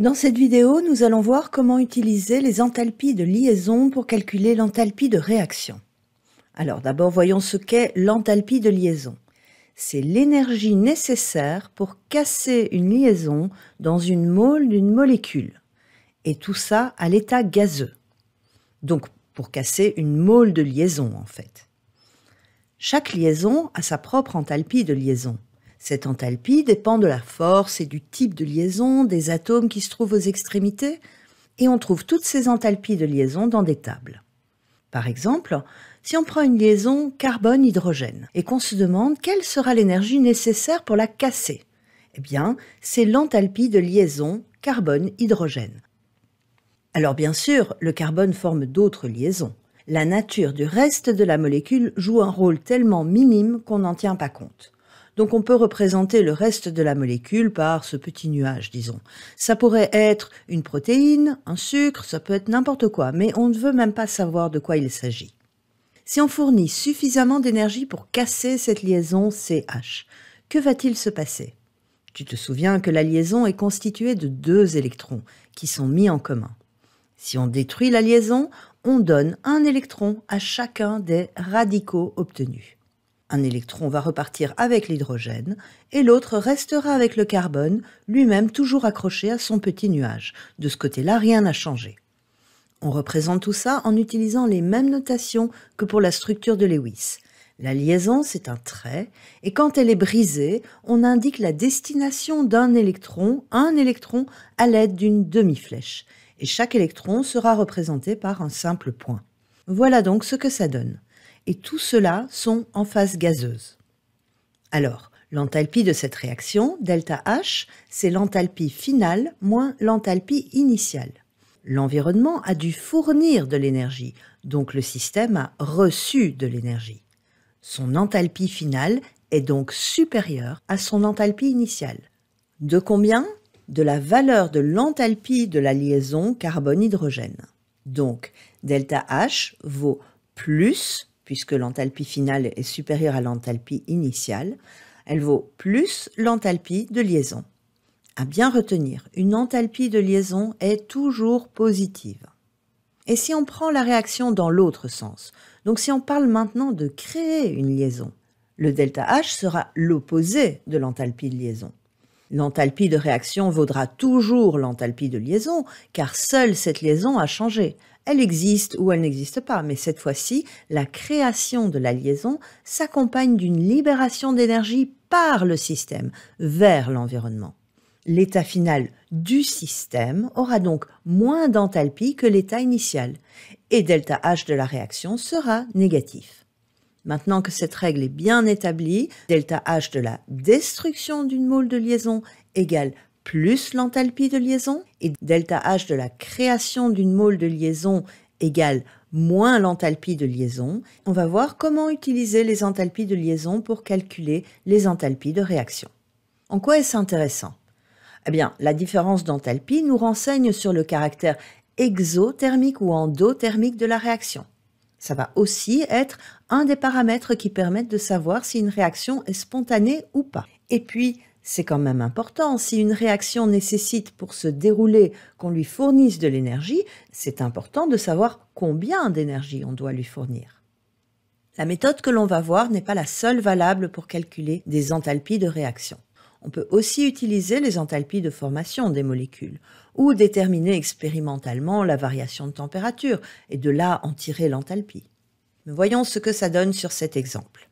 Dans cette vidéo, nous allons voir comment utiliser les enthalpies de liaison pour calculer l'enthalpie de réaction. Alors d'abord, voyons ce qu'est l'enthalpie de liaison. C'est l'énergie nécessaire pour casser une liaison dans une mole d'une molécule. Et tout ça à l'état gazeux. Donc pour casser une mole de liaison en fait. Chaque liaison a sa propre enthalpie de liaison. Cette enthalpie dépend de la force et du type de liaison des atomes qui se trouvent aux extrémités, et on trouve toutes ces enthalpies de liaison dans des tables. Par exemple, si on prend une liaison carbone-hydrogène et qu'on se demande quelle sera l'énergie nécessaire pour la casser, eh bien, c'est l'enthalpie de liaison carbone-hydrogène. Alors bien sûr, le carbone forme d'autres liaisons. La nature du reste de la molécule joue un rôle tellement minime qu'on n'en tient pas compte. Donc on peut représenter le reste de la molécule par ce petit nuage, disons. Ça pourrait être une protéine, un sucre, ça peut être n'importe quoi, mais on ne veut même pas savoir de quoi il s'agit. Si on fournit suffisamment d'énergie pour casser cette liaison CH, que va-t-il se passer Tu te souviens que la liaison est constituée de deux électrons qui sont mis en commun. Si on détruit la liaison, on donne un électron à chacun des radicaux obtenus. Un électron va repartir avec l'hydrogène et l'autre restera avec le carbone, lui-même toujours accroché à son petit nuage. De ce côté-là, rien n'a changé. On représente tout ça en utilisant les mêmes notations que pour la structure de Lewis. La liaison, c'est un trait, et quand elle est brisée, on indique la destination d'un électron un électron à l'aide d'une demi-flèche, et chaque électron sera représenté par un simple point. Voilà donc ce que ça donne et tout cela sont en phase gazeuse. Alors, l'enthalpie de cette réaction, delta H, c'est l'enthalpie finale moins l'enthalpie initiale. L'environnement a dû fournir de l'énergie, donc le système a reçu de l'énergie. Son enthalpie finale est donc supérieure à son enthalpie initiale. De combien De la valeur de l'enthalpie de la liaison carbone-hydrogène. Donc, delta H vaut plus puisque l'enthalpie finale est supérieure à l'enthalpie initiale, elle vaut plus l'enthalpie de liaison. À bien retenir, une enthalpie de liaison est toujours positive. Et si on prend la réaction dans l'autre sens, donc si on parle maintenant de créer une liaison, le delta H sera l'opposé de l'enthalpie de liaison. L'enthalpie de réaction vaudra toujours l'enthalpie de liaison, car seule cette liaison a changé. Elle existe ou elle n'existe pas, mais cette fois-ci, la création de la liaison s'accompagne d'une libération d'énergie par le système vers l'environnement. L'état final du système aura donc moins d'enthalpie que l'état initial, et delta H de la réaction sera négatif. Maintenant que cette règle est bien établie, delta H de la destruction d'une moule de liaison égale plus l'enthalpie de liaison et delta H de la création d'une mole de liaison égale moins l'enthalpie de liaison. On va voir comment utiliser les enthalpies de liaison pour calculer les enthalpies de réaction. En quoi est-ce intéressant Eh bien, la différence d'enthalpie nous renseigne sur le caractère exothermique ou endothermique de la réaction. Ça va aussi être un des paramètres qui permettent de savoir si une réaction est spontanée ou pas. Et puis, c'est quand même important. Si une réaction nécessite pour se dérouler qu'on lui fournisse de l'énergie, c'est important de savoir combien d'énergie on doit lui fournir. La méthode que l'on va voir n'est pas la seule valable pour calculer des enthalpies de réaction. On peut aussi utiliser les enthalpies de formation des molécules, ou déterminer expérimentalement la variation de température, et de là en tirer l'enthalpie. voyons ce que ça donne sur cet exemple.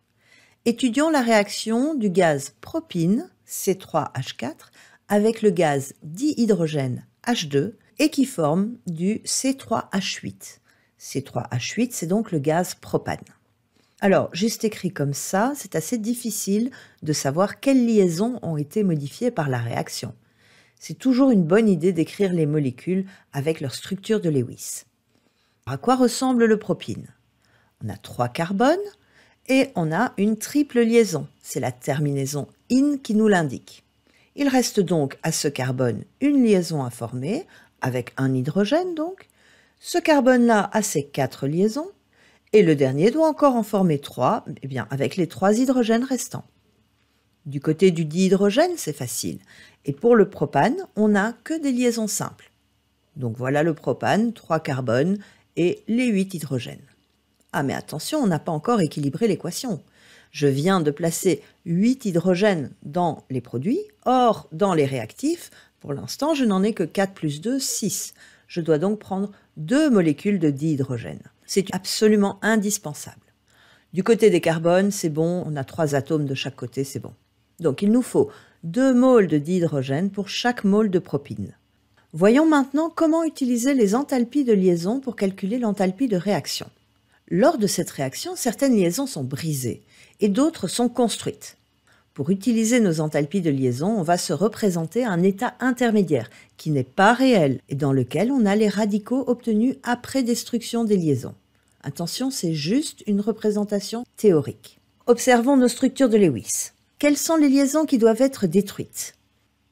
Étudions la réaction du gaz propine, C3H4, avec le gaz dihydrogène, H2, et qui forme du C3H8. C3H8, c'est donc le gaz propane. Alors, juste écrit comme ça, c'est assez difficile de savoir quelles liaisons ont été modifiées par la réaction. C'est toujours une bonne idée d'écrire les molécules avec leur structure de Lewis. À quoi ressemble le propine On a trois carbones et on a une triple liaison. C'est la terminaison in qui nous l'indique. Il reste donc à ce carbone une liaison à former, avec un hydrogène donc. Ce carbone-là a ses quatre liaisons, et le dernier doit encore en former trois, eh bien, avec les trois hydrogènes restants. Du côté du dihydrogène, c'est facile. Et pour le propane, on n'a que des liaisons simples. Donc voilà le propane, 3 carbones et les 8 hydrogènes. Ah mais attention, on n'a pas encore équilibré l'équation. Je viens de placer 8 hydrogènes dans les produits, or dans les réactifs, pour l'instant je n'en ai que 4 plus 2, 6. Je dois donc prendre deux molécules de dihydrogène. C'est absolument indispensable. Du côté des carbones, c'est bon, on a trois atomes de chaque côté, c'est bon. Donc il nous faut deux moles de dihydrogène pour chaque mole de propine. Voyons maintenant comment utiliser les enthalpies de liaison pour calculer l'enthalpie de réaction. Lors de cette réaction, certaines liaisons sont brisées et d'autres sont construites. Pour utiliser nos enthalpies de liaison, on va se représenter un état intermédiaire qui n'est pas réel et dans lequel on a les radicaux obtenus après destruction des liaisons. Attention, c'est juste une représentation théorique. Observons nos structures de Lewis. Quelles sont les liaisons qui doivent être détruites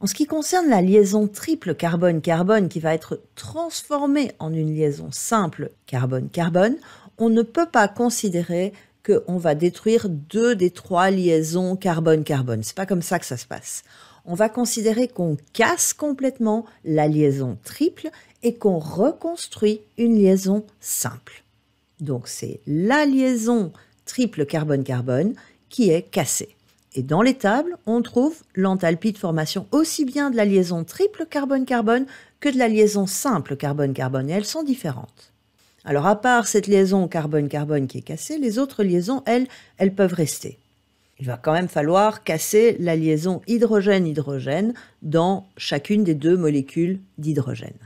En ce qui concerne la liaison triple carbone-carbone qui va être transformée en une liaison simple carbone-carbone, on ne peut pas considérer qu'on va détruire deux des trois liaisons carbone-carbone. Ce n'est pas comme ça que ça se passe. On va considérer qu'on casse complètement la liaison triple et qu'on reconstruit une liaison simple. Donc c'est la liaison triple carbone-carbone qui est cassée. Et dans les tables, on trouve l'enthalpie de formation aussi bien de la liaison triple carbone-carbone que de la liaison simple carbone-carbone, et elles sont différentes. Alors à part cette liaison carbone-carbone qui est cassée, les autres liaisons, elles, elles peuvent rester. Il va quand même falloir casser la liaison hydrogène-hydrogène dans chacune des deux molécules d'hydrogène.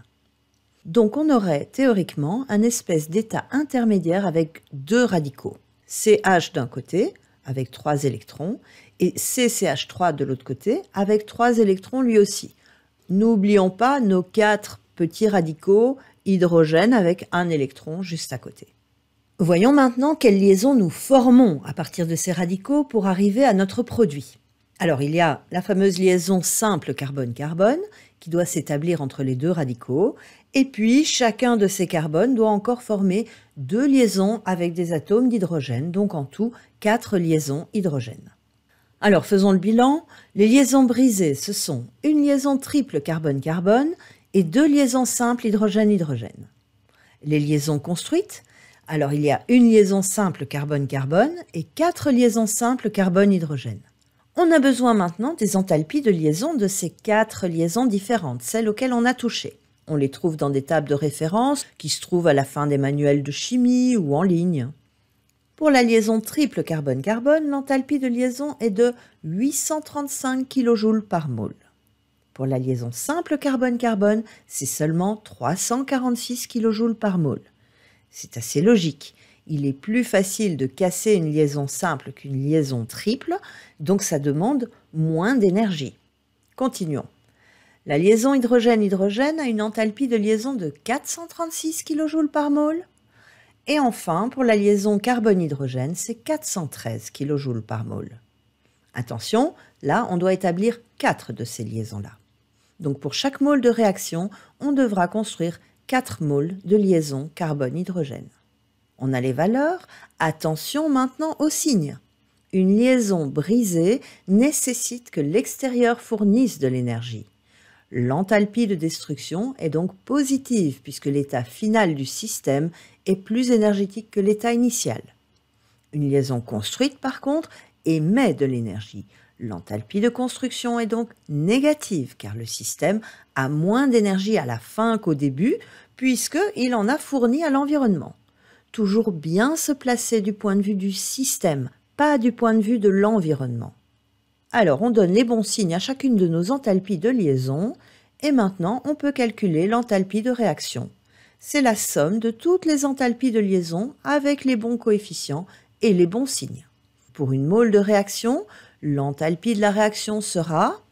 Donc on aurait théoriquement un espèce d'état intermédiaire avec deux radicaux, CH d'un côté, avec trois électrons, et CCH3 de l'autre côté, avec trois électrons lui aussi. N'oublions pas nos quatre petits radicaux hydrogènes avec un électron juste à côté. Voyons maintenant quelles liaisons nous formons à partir de ces radicaux pour arriver à notre produit. Alors il y a la fameuse liaison simple carbone-carbone qui doit s'établir entre les deux radicaux, et puis chacun de ces carbones doit encore former deux liaisons avec des atomes d'hydrogène, donc en tout quatre liaisons hydrogène. Alors faisons le bilan, les liaisons brisées ce sont une liaison triple carbone-carbone et deux liaisons simples hydrogène-hydrogène. Les liaisons construites, alors il y a une liaison simple carbone-carbone et quatre liaisons simples carbone-hydrogène. On a besoin maintenant des enthalpies de liaison de ces quatre liaisons différentes, celles auxquelles on a touché. On les trouve dans des tables de référence qui se trouvent à la fin des manuels de chimie ou en ligne. Pour la liaison triple carbone-carbone, l'enthalpie de liaison est de 835 kJ par mole. Pour la liaison simple carbone-carbone, c'est seulement 346 kJ par mole. C'est assez logique. Il est plus facile de casser une liaison simple qu'une liaison triple, donc ça demande moins d'énergie. Continuons. La liaison hydrogène-hydrogène a une enthalpie de liaison de 436 kJ par mole. Et enfin, pour la liaison carbone-hydrogène, c'est 413 kJ par mole. Attention, là, on doit établir 4 de ces liaisons-là. Donc pour chaque mole de réaction, on devra construire 4 moles de liaison carbone-hydrogène. On a les valeurs, attention maintenant aux signes. Une liaison brisée nécessite que l'extérieur fournisse de l'énergie. L'enthalpie de destruction est donc positive puisque l'état final du système est plus énergétique que l'état initial. Une liaison construite, par contre, émet de l'énergie. L'enthalpie de construction est donc négative car le système a moins d'énergie à la fin qu'au début puisqu'il en a fourni à l'environnement toujours bien se placer du point de vue du système, pas du point de vue de l'environnement. Alors on donne les bons signes à chacune de nos enthalpies de liaison et maintenant on peut calculer l'enthalpie de réaction. C'est la somme de toutes les entalpies de liaison avec les bons coefficients et les bons signes. Pour une mole de réaction, l'enthalpie de la réaction sera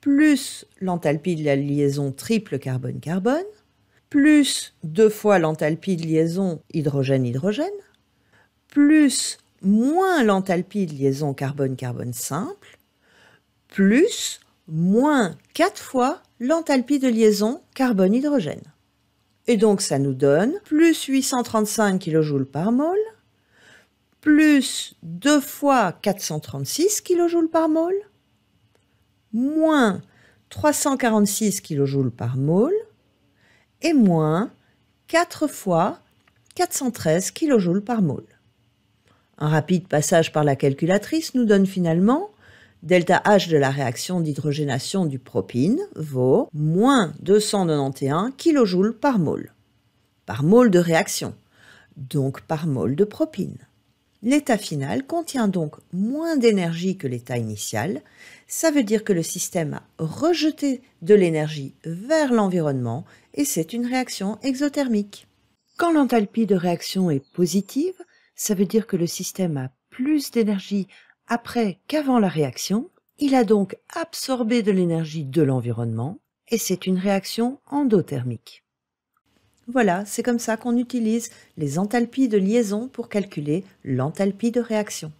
plus l'enthalpie de la liaison triple carbone-carbone plus deux fois l'enthalpie de liaison hydrogène-hydrogène, plus moins l'enthalpie de liaison carbone-carbone simple, plus moins 4 fois l'enthalpie de liaison carbone-hydrogène. Et donc ça nous donne plus 835 kJ par mol, plus 2 fois 436 kJ par mol, moins 346 kJ par mol, et moins 4 fois 413 kJ par mole. Un rapide passage par la calculatrice nous donne finalement delta H de la réaction d'hydrogénation du propine vaut moins 291 kJ par mole, par mole de réaction, donc par mole de propine. L'état final contient donc moins d'énergie que l'état initial. Ça veut dire que le système a rejeté de l'énergie vers l'environnement et c'est une réaction exothermique. Quand l'enthalpie de réaction est positive, ça veut dire que le système a plus d'énergie après qu'avant la réaction. Il a donc absorbé de l'énergie de l'environnement et c'est une réaction endothermique. Voilà, c'est comme ça qu'on utilise les enthalpies de liaison pour calculer l'enthalpie de réaction.